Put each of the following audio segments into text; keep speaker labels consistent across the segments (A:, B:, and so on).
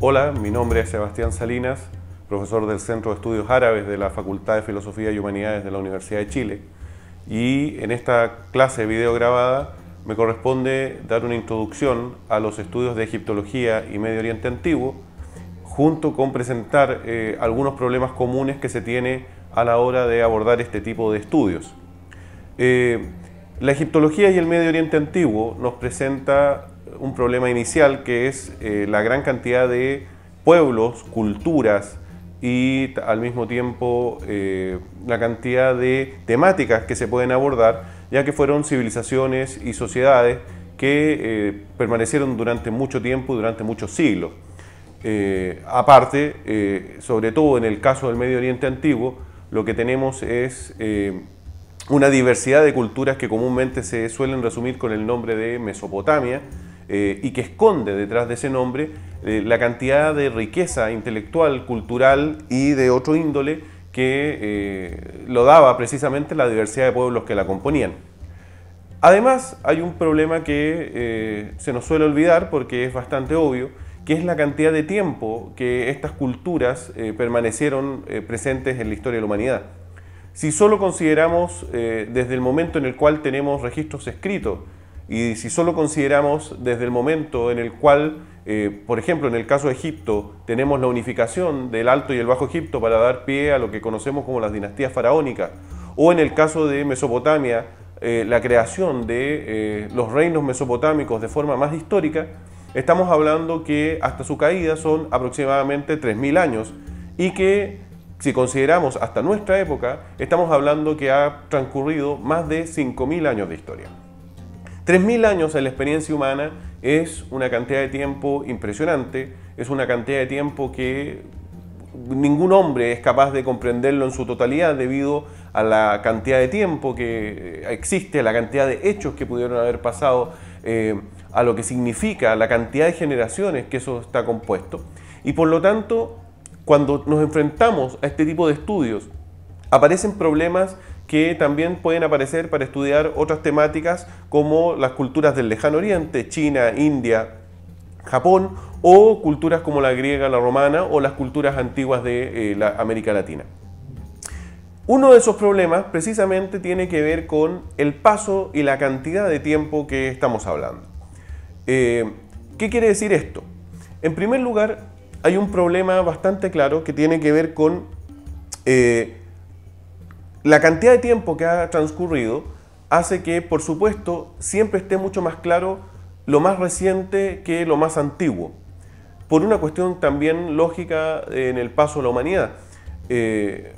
A: Hola, mi nombre es Sebastián Salinas, profesor del Centro de Estudios Árabes de la Facultad de Filosofía y Humanidades de la Universidad de Chile. Y en esta clase video grabada me corresponde dar una introducción a los estudios de egiptología y Medio Oriente Antiguo, junto con presentar eh, algunos problemas comunes que se tiene a la hora de abordar este tipo de estudios. Eh, la egiptología y el Medio Oriente Antiguo nos presenta un problema inicial que es eh, la gran cantidad de pueblos, culturas y al mismo tiempo eh, la cantidad de temáticas que se pueden abordar, ya que fueron civilizaciones y sociedades que eh, permanecieron durante mucho tiempo, durante muchos siglos. aparte, sobre todo en el caso del Medio Oriente antiguo, lo que tenemos es una diversidad de culturas que comúnmente se suelen resumir con el nombre de Mesopotamia, eh, y que esconde detrás de ese nombre eh, la cantidad de riqueza intelectual, cultural y de otro índole que eh, lo daba precisamente la diversidad de pueblos que la componían. Además, hay un problema que se nos suele olvidar porque es bastante obvio, que es la cantidad de tiempo que estas culturas permanecieron presentes en la historia de la humanidad. Si solo consideramos desde el momento en el cual tenemos registros escritos, y si solo consideramos desde el momento en el cual, eh, por ejemplo, en el caso de Egipto, tenemos la unificación del Alto y el Bajo Egipto para dar pie a lo que conocemos como las dinastías faraónicas, o en el caso de Mesopotamia, eh, la creación de eh, los reinos mesopotámicos de forma más histórica, estamos hablando que hasta su caída son aproximadamente 3.000 años y que si consideramos hasta nuestra época, estamos hablando que ha transcurrido más de 5.000 años de historia. 3.000 años en la experiencia humana es una cantidad de tiempo impresionante, es una cantidad de tiempo que ningún hombre es capaz de comprenderlo en su totalidad debido a la cantidad de tiempo que existe, a la cantidad de hechos que pudieron haber pasado, eh, a lo que significa, la cantidad de generaciones que eso está compuesto. Y por lo tanto, cuando nos enfrentamos a este tipo de estudios, aparecen problemas que también pueden aparecer para estudiar otras temáticas como las culturas del lejano oriente, China, India, Japón, o culturas como la griega, la romana o las culturas antiguas de eh, la América Latina. Uno de esos problemas precisamente tiene que ver con el paso y la cantidad de tiempo que estamos hablando. Eh, ¿Qué quiere decir esto? En primer lugar, hay un problema bastante claro que tiene que ver con eh, la cantidad de tiempo que ha transcurrido hace que, por supuesto, siempre esté mucho más claro lo más reciente que lo más antiguo, por una cuestión también lógica eh, en el paso de la humanidad. Eh,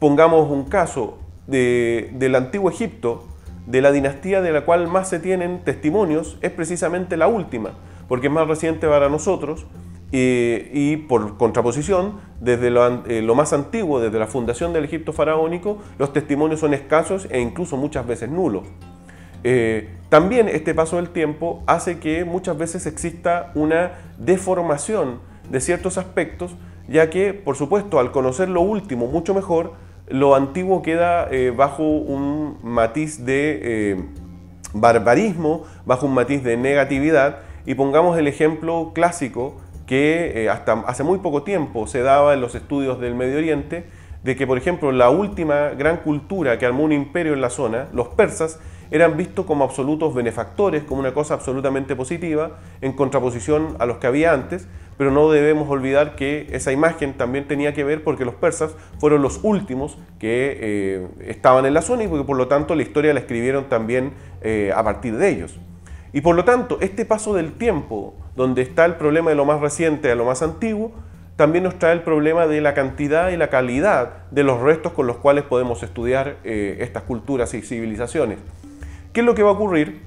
A: pongamos un caso del antiguo Egipto, de la dinastía de la cual más se tienen testimonios, es precisamente la última, porque es más reciente para nosotros, eh, y por contraposición, desde eh, lo, más antiguo, desde la fundación del Egipto faraónico, los testimonios son escasos e incluso muchas veces nulos. Eh, también este paso del tiempo hace que muchas veces exista una deformación de ciertos aspectos, ya que, por supuesto, al conocer lo último mucho mejor, lo antiguo queda bajo un matiz de barbarismo, bajo un matiz de negatividad, y pongamos el ejemplo clásico que eh, hasta hace muy poco tiempo se daba en los estudios del Medio Oriente, de que, por ejemplo, la última gran cultura que armó un imperio en la zona, los persas, eran vistos como absolutos benefactores, como una cosa absolutamente positiva, en contraposición a los que había antes, pero no debemos olvidar que esa imagen también tenía que ver porque los persas fueron los últimos que eh, estaban en la zona y porque por lo tanto la historia la escribieron también eh, a partir de ellos. Y por lo tanto, este paso del tiempo donde está el problema de lo más reciente a lo más antiguo, también nos trae el problema de la cantidad y la calidad de los restos con los cuales podemos estudiar eh, estas culturas y civilizaciones. ¿Qué es lo que va a ocurrir?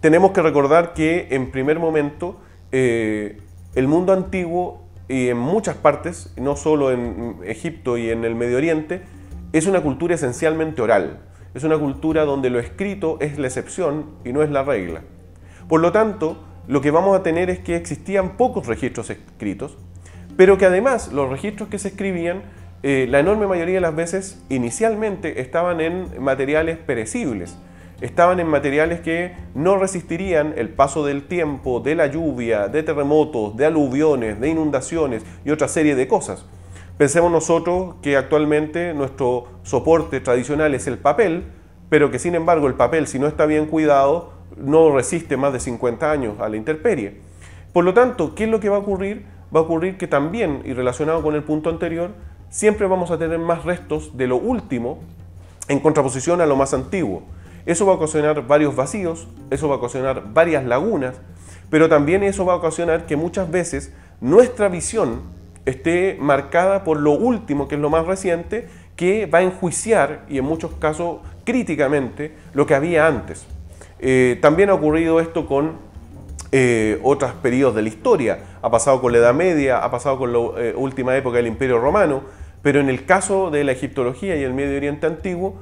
A: Tenemos que recordar que en primer momento eh, el mundo antiguo y en muchas partes, no solo en Egipto y en el Medio Oriente, es una cultura esencialmente oral. Es una cultura donde lo escrito es la excepción y no es la regla. Por lo tanto, lo que vamos a tener es que existían pocos registros escritos, pero que además los registros que se escribían, eh, la enorme mayoría de las veces inicialmente estaban en materiales perecibles, estaban en materiales que no resistirían el paso del tiempo, de la lluvia, de terremotos, de aluviones, de inundaciones y otra serie de cosas. Pensemos nosotros que actualmente nuestro soporte tradicional es el papel, pero que sin embargo el papel si no está bien cuidado no resiste más de 50 años a la intemperie. Por lo tanto, ¿qué es lo que va a ocurrir? Va a ocurrir que también, y relacionado con el punto anterior, siempre vamos a tener más restos de lo último en contraposición a lo más antiguo. Eso va a ocasionar varios vacíos, eso va a ocasionar varias lagunas, pero también eso va a ocasionar que muchas veces nuestra visión esté marcada por lo último, que es lo más reciente, que va a enjuiciar y en muchos casos críticamente lo que había antes. Eh, también ha ocurrido esto con eh, otros periodos de la historia. Ha pasado con la Edad Media, ha pasado con la eh, última época del Imperio Romano, pero en el caso de la egiptología y el Medio Oriente Antiguo,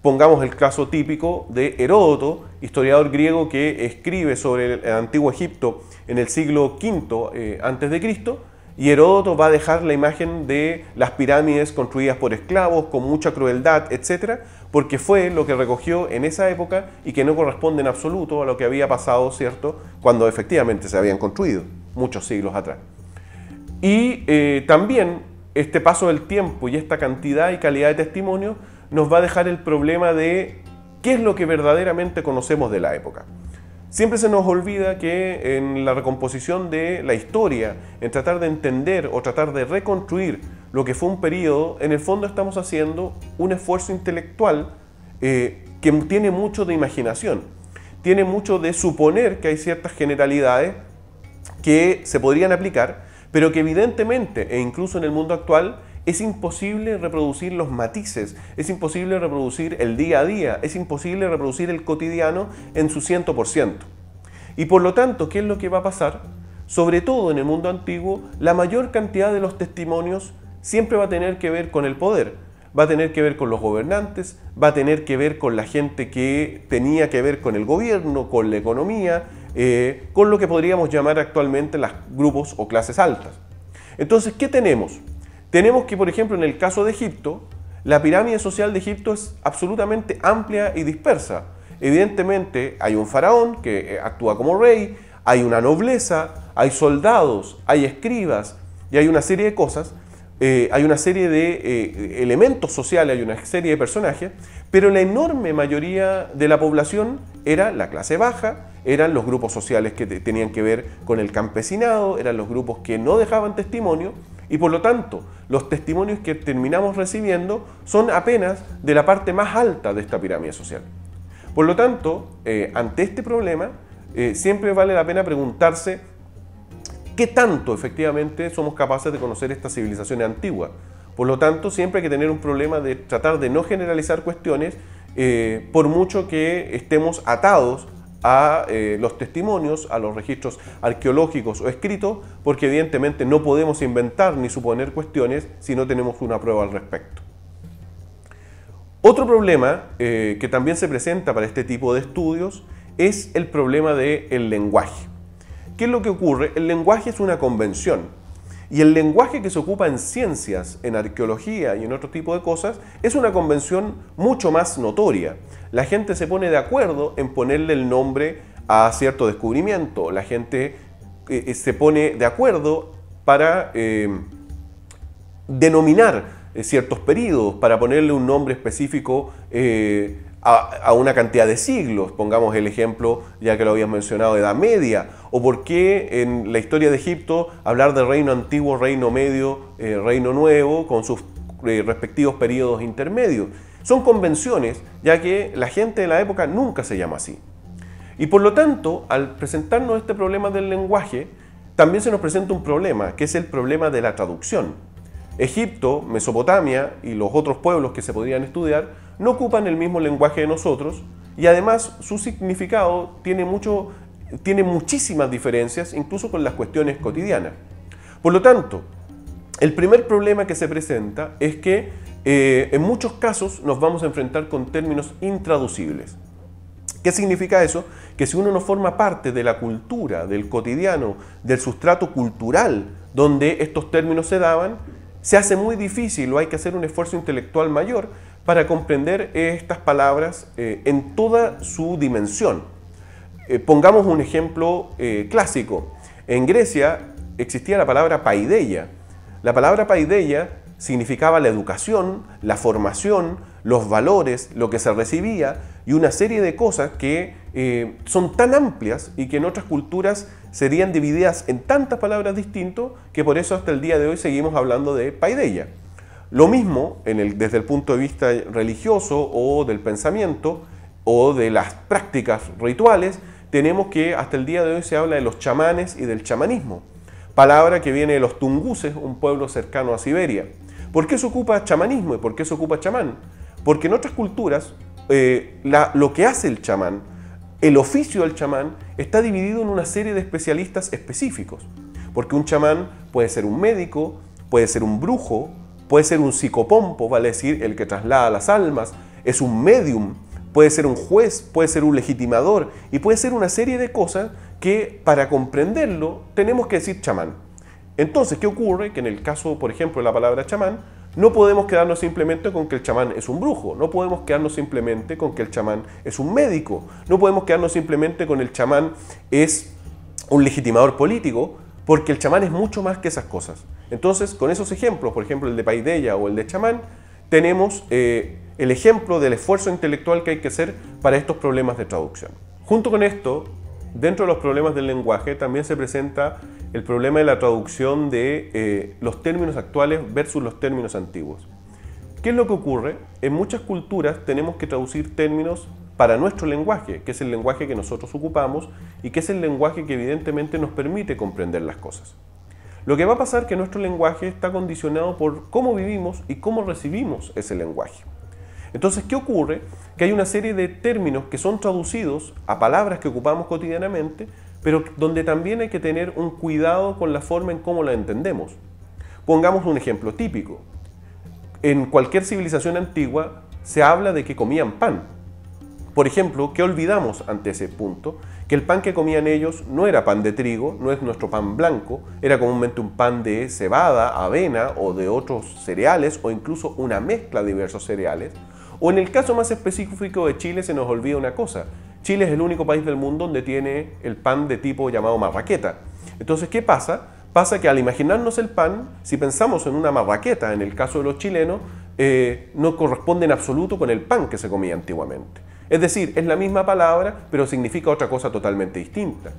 A: pongamos el caso típico de Heródoto, historiador griego que escribe sobre el Antiguo Egipto en el siglo V a.C., y Heródoto va a dejar la imagen de las pirámides construidas por esclavos, con mucha crueldad, etc., porque fue lo que recogió en esa época y que no corresponde en absoluto a lo que había pasado, ¿cierto?, cuando efectivamente se habían construido, muchos siglos atrás. Y eh, también este paso del tiempo y esta cantidad y calidad de testimonio nos va a dejar el problema de qué es lo que verdaderamente conocemos de la época. Siempre se nos olvida que en la recomposición de la historia, en tratar de entender o tratar de reconstruir lo que fue un periodo, en el fondo estamos haciendo un esfuerzo intelectual eh, que tiene mucho de imaginación, tiene mucho de suponer que hay ciertas generalidades que se podrían aplicar, pero que evidentemente, e incluso en el mundo actual, es imposible reproducir los matices, es imposible reproducir el día a día, es imposible reproducir el cotidiano en su 100%. Y por lo tanto, ¿qué es lo que va a pasar? Sobre todo en el mundo antiguo, la mayor cantidad de los testimonios siempre va a tener que ver con el poder, va a tener que ver con los gobernantes, va a tener que ver con la gente que tenía que ver con el gobierno, con la economía, eh, con lo que podríamos llamar actualmente los grupos o clases altas. Entonces, ¿qué tenemos? Tenemos que, por ejemplo, en el caso de Egipto, la pirámide social de Egipto es absolutamente amplia y dispersa. Evidentemente hay un faraón que eh, actúa como rey, hay una nobleza, hay soldados, hay escribas y hay una serie de cosas, eh, hay una serie de eh, elementos sociales, hay una serie de personajes, pero la enorme mayoría de la población era la clase baja, eran los grupos sociales que tenían que ver con el campesinado, eran los grupos que no dejaban testimonio y por lo tanto, los testimonios que terminamos recibiendo son apenas de la parte más alta de esta pirámide social. Por lo tanto, eh, ante este problema, eh, siempre vale la pena preguntarse qué tanto efectivamente somos capaces de conocer esta civilización antigua Por lo tanto, siempre hay que tener un problema de tratar de no generalizar cuestiones, eh, por mucho que estemos atados a eh, los testimonios, a los registros arqueológicos o escritos, porque evidentemente no podemos inventar ni suponer cuestiones si no tenemos una prueba al respecto. Otro problema eh, que también se presenta para este tipo de estudios es el problema del lenguaje. ¿Qué es lo que ocurre? El lenguaje es una convención, y el lenguaje que se ocupa en ciencias, en arqueología y en otro tipo de cosas es una convención mucho más notoria. La gente se pone de acuerdo en ponerle el nombre a cierto descubrimiento, la gente eh, eh, se pone de acuerdo para eh, denominar ciertos períodos, para ponerle un nombre específico a, una cantidad de siglos. Pongamos el ejemplo, ya que lo habías mencionado, de Edad Media. O por qué en la historia de Egipto hablar de reino antiguo, reino medio, eh, reino nuevo, con sus eh, respectivos periodos intermedios. Son convenciones, ya que la gente de la época nunca se llama así. Y por lo tanto, al presentarnos este problema del lenguaje, también se nos presenta un problema, que es el problema de la traducción. Egipto, Mesopotamia y los otros pueblos que se podrían estudiar no ocupan el mismo lenguaje de nosotros y además su significado tiene, mucho, tiene muchísimas diferencias, incluso con las cuestiones cotidianas. Por lo tanto, el primer problema que se presenta es que eh, en muchos casos nos vamos a enfrentar con términos intraducibles. ¿Qué significa eso? Que si uno no forma parte de la cultura, del cotidiano, del sustrato cultural donde estos términos se daban, se hace muy difícil o hay que hacer un esfuerzo intelectual mayor para comprender estas palabras eh, en toda su dimensión. Eh, pongamos un ejemplo eh, clásico. En Grecia existía la palabra paideia. La palabra paideia significaba la educación, la formación, los valores, lo que se recibía y una serie de cosas que son tan amplias y que en otras culturas serían divididas en tantas palabras distintas que por eso hasta el día de hoy seguimos hablando de paideia. Lo mismo desde el punto de vista religioso o del pensamiento o de las prácticas rituales, tenemos que hasta el día de hoy se habla de los chamanes y del chamanismo, palabra que viene de los tunguses, un pueblo cercano a Siberia. ¿Por qué se ocupa chamanismo y por qué se ocupa chamán? Porque en otras culturas eh, lo que hace el chamán, el oficio del chamán, está dividido en una serie de especialistas específicos. Porque un chamán puede ser un médico, puede ser un brujo, puede ser un psicopompo, vale decir, el que traslada las almas, es un medium, puede ser un juez, puede ser un legitimador y puede ser una serie de cosas que para comprenderlo tenemos que decir chamán. Entonces, ¿qué ocurre? Que en el caso, por ejemplo, de la palabra chamán, no podemos quedarnos simplemente con que el chamán es un brujo, no podemos quedarnos simplemente con que el chamán es un médico, no podemos quedarnos simplemente con el chamán es un legitimador político, porque el chamán es mucho más que esas cosas. Entonces, con esos ejemplos, por ejemplo el de Paideya o el de chamán, tenemos eh, el ejemplo del esfuerzo intelectual que hay que hacer para estos problemas de traducción. Junto con esto, dentro de los problemas del lenguaje también se presenta el problema de la traducción de eh, los términos actuales versus los términos antiguos. ¿Qué es lo que ocurre? En muchas culturas tenemos que traducir términos para nuestro lenguaje, que es el lenguaje que nosotros ocupamos y que es el lenguaje que evidentemente nos permite comprender las cosas. Lo que va a pasar es que nuestro lenguaje está condicionado por cómo vivimos y cómo recibimos ese lenguaje. Entonces, ¿qué ocurre? Que hay una serie de términos que son traducidos a palabras que ocupamos cotidianamente, pero donde también hay que tener un cuidado con la forma en cómo la entendemos. Pongamos un ejemplo típico. En cualquier civilización antigua se habla de que comían pan, por ejemplo, que olvidamos ante ese punto que el pan que comían ellos no era pan de trigo, no es nuestro pan blanco, era comúnmente un pan de cebada, avena o de otros cereales o incluso una mezcla de diversos cereales. O en el caso más específico de Chile se nos olvida una cosa, Chile es el único país del mundo donde tiene el pan de tipo llamado marraqueta. Entonces, ¿qué pasa? Pasa que al imaginarnos el pan, si pensamos en una marraqueta, en el caso de los chilenos, eh, no corresponde en absoluto con el pan que se comía antiguamente. Es decir, es la misma palabra, pero significa otra cosa totalmente distinta.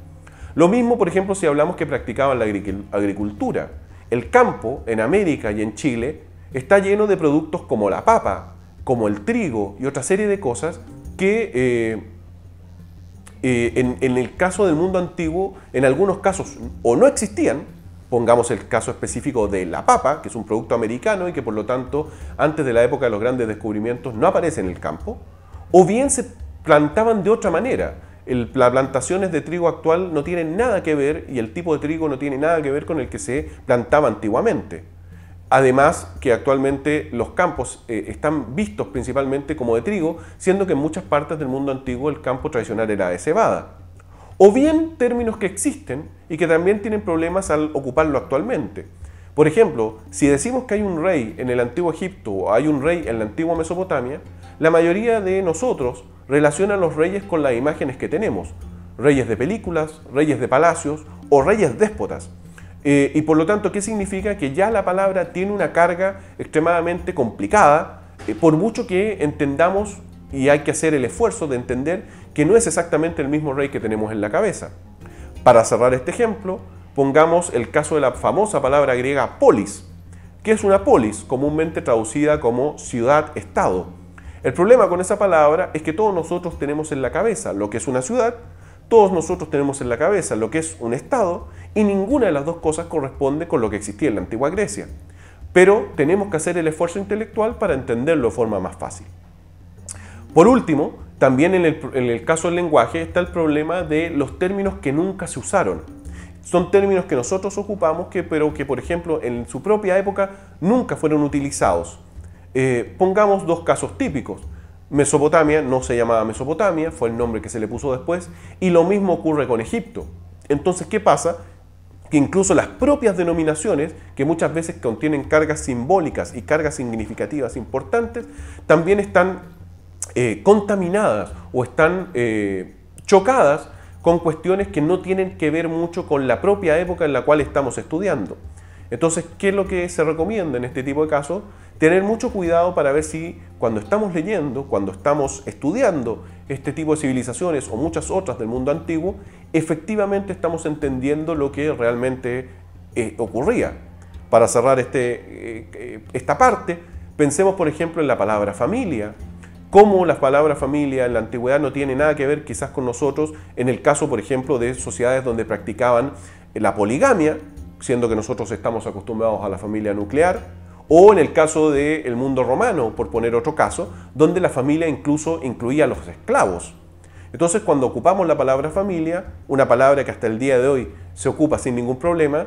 A: Lo mismo, por ejemplo, si hablamos que practicaban la agricultura. El campo en América y en Chile está lleno de productos como la papa, como el trigo y otra serie de cosas que eh, eh, en, en, el caso del mundo antiguo, en algunos casos o no existían, pongamos el caso específico de la papa, que es un producto americano y que por lo tanto antes de la época de los grandes descubrimientos no aparece en el campo, o bien se plantaban de otra manera. las plantaciones de trigo actual no tienen nada que ver y el tipo de trigo no tiene nada que ver con el que se plantaba antiguamente. Además que actualmente los campos eh, están vistos principalmente como de trigo, siendo que en muchas partes del mundo antiguo el campo tradicional era de cebada. O bien términos que existen y que también tienen problemas al ocuparlo actualmente. Por ejemplo, si decimos que hay un rey en el antiguo Egipto o hay un rey en la antigua Mesopotamia, la mayoría de nosotros relaciona a los reyes con las imágenes que tenemos, reyes de películas, reyes de palacios o reyes déspotas. Eh, y por lo tanto, ¿qué significa? Que ya la palabra tiene una carga extremadamente complicada, eh, por mucho que entendamos y hay que hacer el esfuerzo de entender que no es exactamente el mismo rey que tenemos en la cabeza. Para cerrar este ejemplo, pongamos el caso de la famosa palabra griega polis, que es una polis comúnmente traducida como ciudad-estado el problema con esa palabra es que todos nosotros tenemos en la cabeza lo que es una ciudad, todos nosotros tenemos en la cabeza lo que es un Estado, y ninguna de las dos cosas corresponde con lo que existía en la antigua Grecia. Pero tenemos que hacer el esfuerzo intelectual para entenderlo de forma más fácil. Por último, también en el, caso del lenguaje está el problema de los términos que nunca se usaron. Son términos que nosotros ocupamos, que, pero que por ejemplo en su propia época nunca fueron utilizados. Eh, pongamos dos casos típicos. Mesopotamia no se llamaba Mesopotamia, fue el nombre que se le puso después, y lo mismo ocurre con Egipto. Entonces, ¿qué pasa? Que incluso las propias denominaciones, que muchas veces contienen cargas simbólicas y cargas significativas importantes, también están eh, contaminadas o están eh, chocadas con cuestiones que no tienen que ver mucho con la propia época en la cual estamos estudiando. Entonces, ¿qué es lo que se recomienda en este tipo de casos? tener mucho cuidado para ver si cuando estamos leyendo, cuando estamos estudiando este tipo de civilizaciones o muchas otras del mundo antiguo, efectivamente estamos entendiendo lo que realmente eh, ocurría. Para cerrar este, eh, eh, esta parte, pensemos por ejemplo en la palabra familia. Cómo la palabra familia en la antigüedad no tiene nada que ver quizás con nosotros en el caso, por ejemplo, de sociedades donde practicaban la poligamia, siendo que nosotros estamos acostumbrados a la familia nuclear, o en el caso del mundo romano, por poner otro caso, donde la familia incluso incluía a los esclavos. Entonces cuando ocupamos la palabra familia, una palabra que hasta el día de hoy se ocupa sin ningún problema,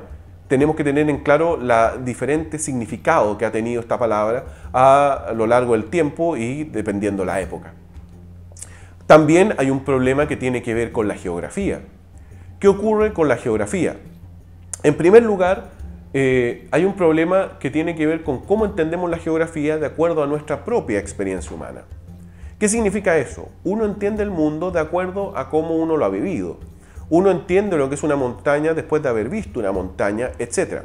A: tenemos que tener en claro la diferente significado que ha tenido esta palabra a lo largo del tiempo y dependiendo la época. También hay un problema que tiene que ver con la geografía. ¿Qué ocurre con la geografía? En primer lugar, eh, hay un problema que tiene que ver con cómo entendemos la geografía de acuerdo a nuestra propia experiencia humana. ¿Qué significa eso? Uno entiende el mundo de acuerdo a cómo uno lo ha vivido. Uno entiende lo que es una montaña después de haber visto una montaña, etc.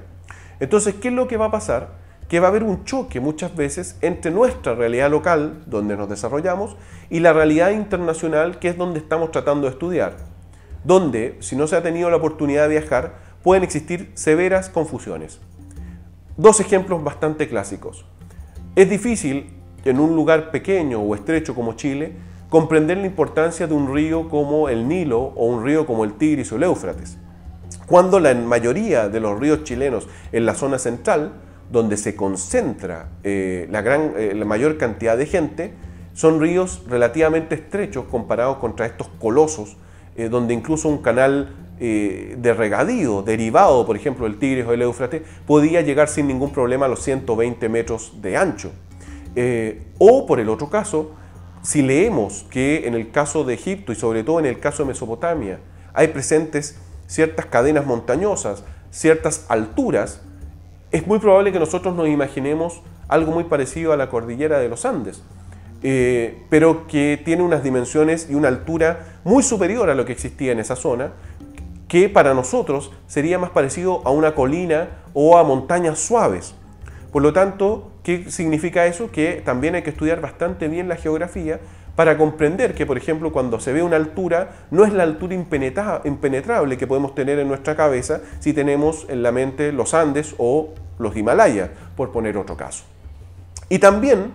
A: Entonces, ¿qué es lo que va a pasar? que va a haber un choque muchas veces entre nuestra realidad local, donde nos desarrollamos, y la realidad internacional, que es donde estamos tratando de estudiar. Donde, si no se ha tenido la oportunidad de viajar, pueden existir severas confusiones. Dos ejemplos bastante clásicos. Es difícil, en un lugar pequeño o estrecho como Chile, comprender la importancia de un río como el Nilo o un río como el Tigris o el Éufrates. Cuando la mayoría de los ríos chilenos en la zona central, donde se concentra eh, la, gran, eh, la mayor cantidad de gente, son ríos relativamente estrechos comparados contra estos colosos, eh, donde incluso un canal eh, de regadío, derivado, por ejemplo, del Tigris o el Éufrates, podía llegar sin ningún problema a los 120 metros de ancho. Eh, o por el otro caso, si leemos que en el caso de Egipto y sobre todo en el caso de Mesopotamia hay presentes ciertas cadenas montañosas, ciertas alturas, es muy probable que nosotros nos imaginemos algo muy parecido a la cordillera de los Andes, eh, pero que tiene unas dimensiones y una altura muy superior a lo que existía en esa zona, que para nosotros sería más parecido a una colina o a montañas suaves. Por lo tanto, ¿qué significa eso? Que también hay que estudiar bastante bien la geografía para comprender que, por ejemplo, cuando se ve una altura, no es la altura impenetrable que podemos tener en nuestra cabeza si tenemos en la mente los Andes o los Himalayas, por poner otro caso. Y también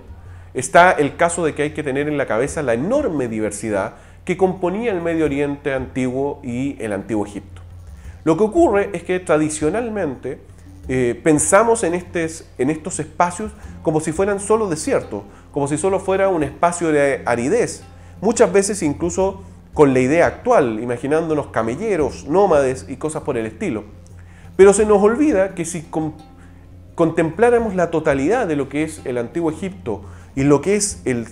A: está el caso de que hay que tener en la cabeza la enorme diversidad que componía el Medio Oriente antiguo y el Antiguo Egipto. Lo que ocurre es que tradicionalmente eh, pensamos en, en estos espacios como si fueran solo desiertos, como si solo fuera un espacio de aridez, muchas veces incluso con la idea actual, imaginándonos camelleros, nómades y cosas por el estilo. Pero se nos olvida que si contempláramos la totalidad de lo que es el antiguo Egipto y lo que es el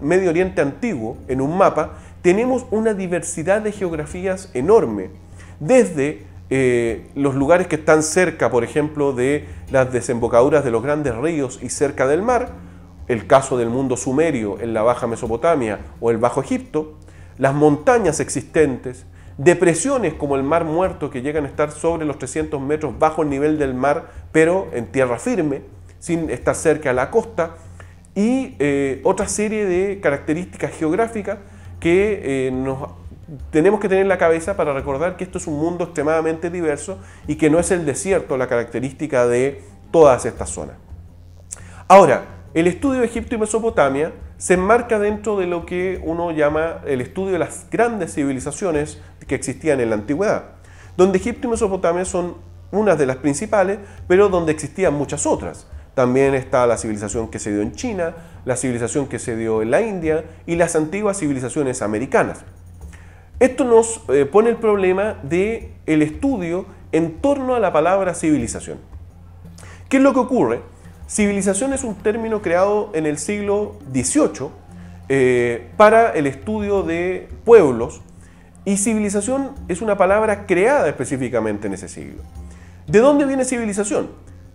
A: Medio Oriente antiguo en un mapa, tenemos una diversidad de geografías enorme, desde eh, los lugares que están cerca, por ejemplo, de las desembocaduras de los grandes ríos y cerca del mar, el caso del mundo sumerio en la Baja Mesopotamia o el Bajo Egipto, las montañas existentes, depresiones como el Mar Muerto que llegan a estar sobre los 300 metros bajo el nivel del mar, pero en tierra firme, sin estar cerca a la costa, y eh, otra serie de características geográficas que eh, tenemos que tener la cabeza para recordar que esto es un mundo extremadamente diverso y que no es el desierto la característica de todas estas zonas. Ahora, el estudio de Egipto y Mesopotamia se enmarca dentro de lo que uno llama el estudio de las grandes civilizaciones que existían en la antigüedad, donde Egipto y Mesopotamia son unas de las principales, pero donde existían muchas otras. También está la civilización que se dio en China, la civilización que se dio en la India y las antiguas civilizaciones americanas. Esto nos eh, pone el problema del el estudio en torno a la palabra civilización. ¿Qué es lo que ocurre? Civilización es un término creado en el siglo XVIII eh, para el estudio de pueblos y civilización es una palabra creada específicamente en ese siglo. ¿De dónde viene civilización?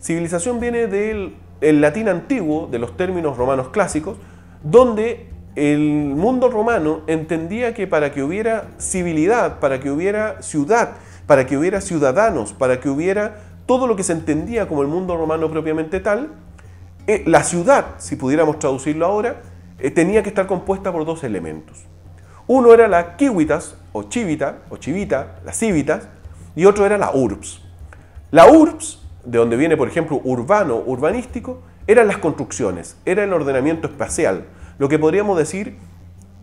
A: Civilización viene del latín antiguo, de los términos romanos clásicos, donde el mundo romano entendía que para que hubiera civilidad, para que hubiera ciudad, para que hubiera ciudadanos, para que hubiera todo lo que se entendía como el mundo romano propiamente tal, eh, la ciudad, si pudiéramos traducirlo ahora, eh, tenía que estar compuesta por dos elementos. Uno era la civitas o chivita, o chivita, las civitas, y otro era la urbs. La urbs de donde viene, por ejemplo, urbano, urbanístico, eran las construcciones, era el ordenamiento espacial, lo que podríamos decir,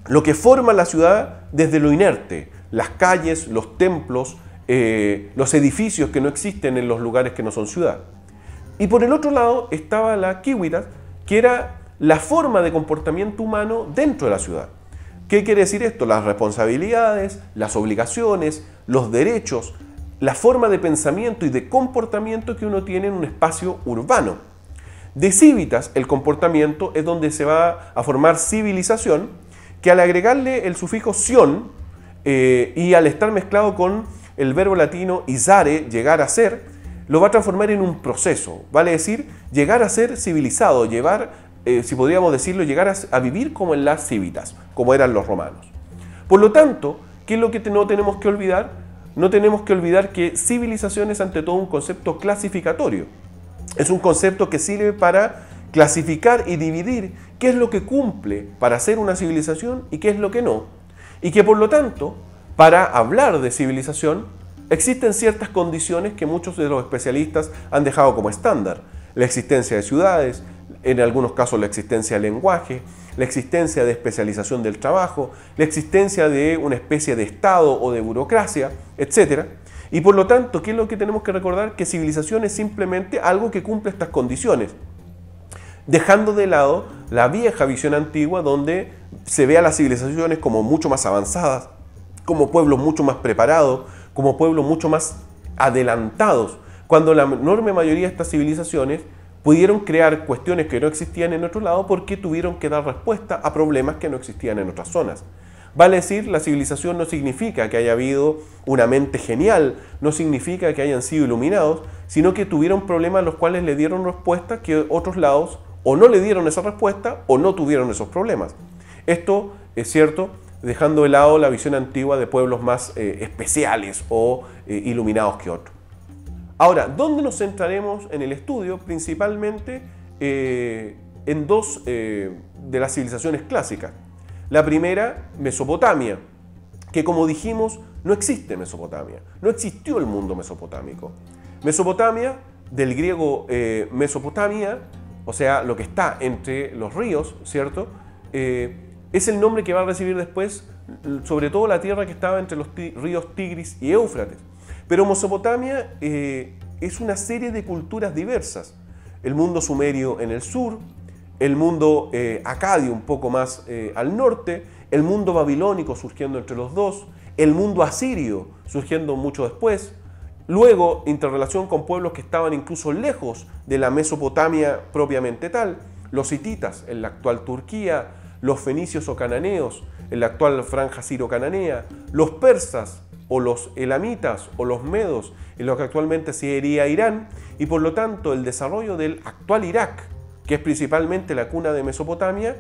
A: lo que forma la ciudad desde lo inerte, las calles, los templos, eh, los edificios que no existen en los lugares que no son ciudad. Y por el otro lado estaba la kiwitas, que era la forma de comportamiento humano dentro de la ciudad. ¿Qué quiere decir esto? Las responsabilidades, las obligaciones, los derechos, la forma de pensamiento y de comportamiento que uno tiene en un espacio urbano. De civitas, el comportamiento es donde se va a formar civilización, que al agregarle el sufijo sion eh, y al estar mezclado con el verbo latino isare, llegar a ser, lo va a transformar en un proceso, vale decir, llegar a ser civilizado, llevar, eh, si podríamos decirlo, llegar a, a vivir como en las civitas, como eran los romanos. Por lo tanto, ¿qué es lo que no tenemos que olvidar? no tenemos que olvidar que civilización es ante todo un concepto clasificatorio. Es un concepto que sirve para clasificar y dividir qué es lo que cumple para ser una civilización y qué es lo que no. Y que por lo tanto, para hablar de civilización, existen ciertas condiciones que muchos de los especialistas han dejado como estándar. La existencia de ciudades, en algunos casos la existencia de lenguaje, la existencia de especialización del trabajo, la existencia de una especie de Estado o de burocracia, etc. Y por lo tanto, ¿qué es lo que tenemos que recordar? Que civilización es simplemente algo que cumple estas condiciones, dejando de lado la vieja visión antigua donde se ve a las civilizaciones como mucho más avanzadas, como pueblos mucho más preparados, como pueblos mucho más adelantados, cuando la enorme mayoría de estas civilizaciones pudieron crear cuestiones que no existían en otro lado porque tuvieron que dar respuesta a problemas que no existían en otras zonas. Vale decir, la civilización no significa que haya habido una mente genial, no significa que hayan sido iluminados, sino que tuvieron problemas a los cuales le dieron respuesta que otros lados o no le dieron esa respuesta o no tuvieron esos problemas. Esto es cierto, dejando de lado la visión antigua de pueblos más eh, especiales o eh, iluminados que otros. Ahora, ¿dónde nos centraremos en el estudio? Principalmente eh, en dos eh, de las civilizaciones clásicas. La primera, Mesopotamia, que como dijimos, no existe Mesopotamia, no existió el mundo mesopotámico. Mesopotamia, del griego eh, Mesopotamia, o sea, lo que está entre los ríos, ¿cierto? es el nombre que va a recibir después, sobre todo la tierra que estaba entre los ríos Tigris y Éufrates pero Mesopotamia eh, es una serie de culturas diversas. El mundo sumerio en el sur, el mundo eh, acadio un poco más eh, al norte, el mundo babilónico surgiendo entre los dos, el mundo asirio surgiendo mucho después, luego interrelación con pueblos que estaban incluso lejos de la Mesopotamia propiamente tal, los hititas en la actual Turquía, los fenicios o cananeos en la actual franja siro-cananea, los persas o los elamitas o los medos, en lo que actualmente sería Irán, y por lo tanto el desarrollo del actual Irak, que es principalmente la cuna de Mesopotamia,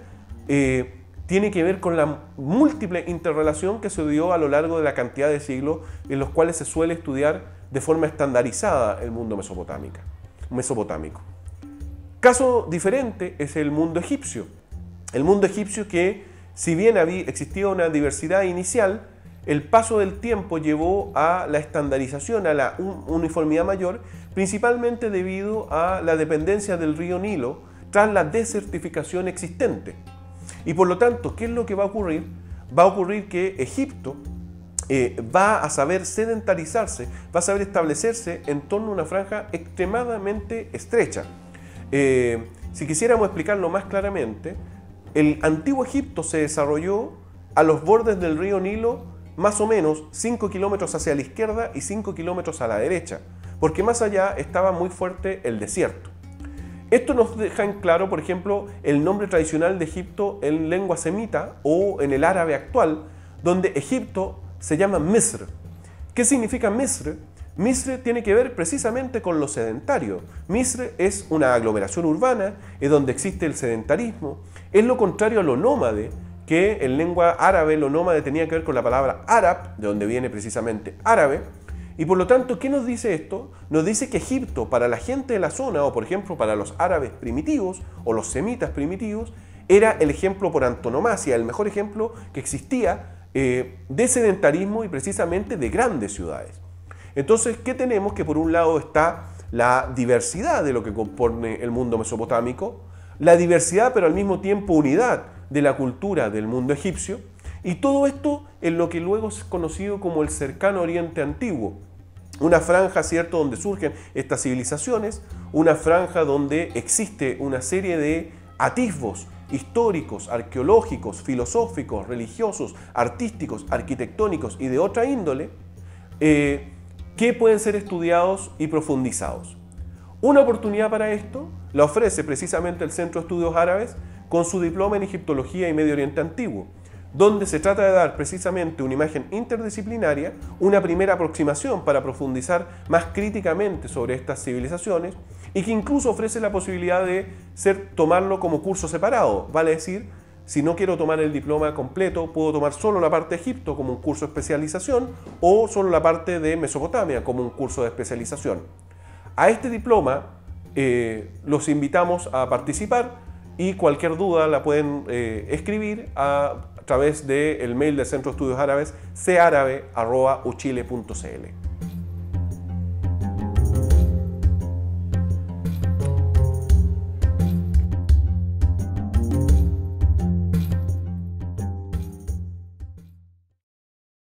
A: eh, tiene que ver con la múltiple interrelación que se dio a lo largo de la cantidad de siglos en los cuales se suele estudiar de forma estandarizada el mundo mesopotámico. Caso diferente es el mundo egipcio. El mundo egipcio que, si bien existía una diversidad inicial, el paso del tiempo llevó a la estandarización, a la uniformidad mayor, principalmente debido a la dependencia del río Nilo tras la desertificación existente. Y por lo tanto, ¿qué es lo que va a ocurrir? Va a ocurrir que Egipto eh, va a saber sedentarizarse, va a saber establecerse en torno a una franja extremadamente estrecha. Eh, si quisiéramos explicarlo más claramente, el antiguo Egipto se desarrolló a los bordes del río Nilo más o menos 5 kilómetros hacia la izquierda y 5 kilómetros a la derecha, porque más allá estaba muy fuerte el desierto. Esto nos deja en claro, por ejemplo, el nombre tradicional de Egipto en lengua semita o en el árabe actual, donde Egipto se llama Misr. ¿Qué significa Misr? Misr tiene que ver precisamente con lo sedentario. Misr es una aglomeración urbana, es donde existe el sedentarismo, es lo contrario a lo nómade, que en lengua árabe lo nómade tenía que ver con la palabra árabe, de donde viene precisamente árabe. Y por lo tanto, ¿qué nos dice esto? Nos dice que Egipto, para la gente de la zona, o por ejemplo para los árabes primitivos, o los semitas primitivos, era el ejemplo por antonomasia, el mejor ejemplo que existía eh, de sedentarismo y precisamente de grandes ciudades. Entonces, ¿qué tenemos? Que por un lado está la diversidad de lo que compone el mundo mesopotámico, la diversidad pero al mismo tiempo unidad de la cultura del mundo egipcio, y todo esto en lo que luego es conocido como el cercano Oriente Antiguo, una franja, ¿cierto?, donde surgen estas civilizaciones, una franja donde existe una serie de atisbos históricos, arqueológicos, filosóficos, religiosos, artísticos, arquitectónicos y de otra índole, eh, que pueden ser estudiados y profundizados. Una oportunidad para esto la ofrece precisamente el Centro de Estudios Árabes con su diploma en Egiptología y Medio Oriente Antiguo, donde se trata de dar precisamente una imagen interdisciplinaria, una primera aproximación para profundizar más críticamente sobre estas civilizaciones y que incluso ofrece la posibilidad de ser, tomarlo como curso separado, vale decir, si no quiero tomar el diploma completo, puedo tomar solo la parte de Egipto como un curso de especialización o solo la parte de Mesopotamia como un curso de especialización. A este diploma eh, los invitamos a participar y cualquier duda la pueden eh, escribir a, través del mail del Centro de Estudios Árabes, cárabe.uchile.cl.